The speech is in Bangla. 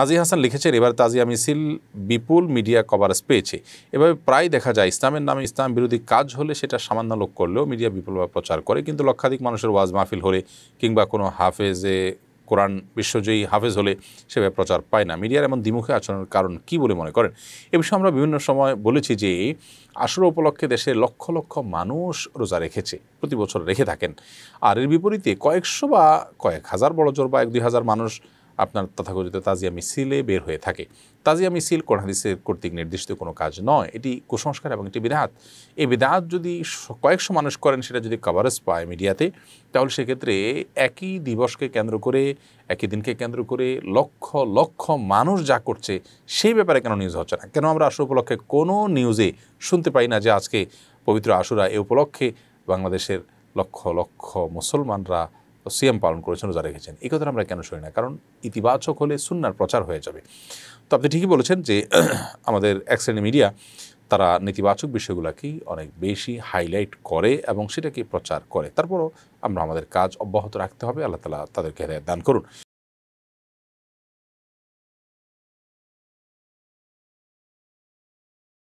নাজি হাসান লিখেছেন এবার তাজিয়া মিছিল বিপুল মিডিয়া কভারেজ পেয়েছে এভাবে প্রায় দেখা যায় ইসলামের নামে ইসলাম বিরোধী কাজ হলে সেটা সামান্য লোক করলেও মিডিয়া বিপুলভাবে প্রচার করে কিন্তু লক্ষাধিক মানুষের ওয়াজ মাহফিল হলে কিংবা কোনো হাফেজে কোরআন বিশ্বজয়ী হাফেজ হলে সেভাবে প্রচার পায় না মিডিয়ার এমন দ্বিমুখী আচরণের কারণ কি বলে মনে করেন এ বিষয়ে আমরা বিভিন্ন সময় বলেছি যে আসর উপলক্ষে দেশে লক্ষ লক্ষ মানুষ রোজা রেখেছে প্রতি বছর রেখে থাকেন আর এর বিপরীতে কয়েকশো বা কয়েক হাজার বড় জোর বা এক দুই হাজার মানুষ আপনার তথাকথিত তাজিয়া মিছিলে বের হয়ে থাকে তাজিয়া মিছিল কোরআন হাদিসের কর্তৃক নির্দিষ্ট কোনো কাজ নয় এটি কুসংস্কার এবং এটি বিধাত এই বিধাত যদি কয়েকশো মানুষ করেন সেটা যদি কভারেজ পায় মিডিয়াতে তাহলে সেক্ষেত্রে একই দিবসকে কেন্দ্র করে একই দিনকে কেন্দ্র করে লক্ষ লক্ষ মানুষ যা করছে সেই ব্যাপারে কেন নিউজ হচ্ছে না কেন আমরা আশু উপলক্ষে কোনো নিউজে শুনতে পাই না যে আজকে পবিত্র আশুরা এ উপলক্ষে বাংলাদেশের লক্ষ লক্ষ মুসলমানরা সিএম পালন করেছেন রোজা রেখেছেন এই কথাটা আমরা কেন শুনি না কারণ ইতিবাচক হলে সুনার প্রচার হয়ে যাবে তো আপনি ঠিকই বলেছেন যে আমাদের এক মিডিয়া তারা নেতিবাচক বিষয়গুলোকেই অনেক বেশি হাইলাইট করে এবং সেটাকে প্রচার করে তারপরও আমরা আমাদের কাজ অব্যাহত রাখতে হবে আল্লাহ তালা তাদেরকে দান করুন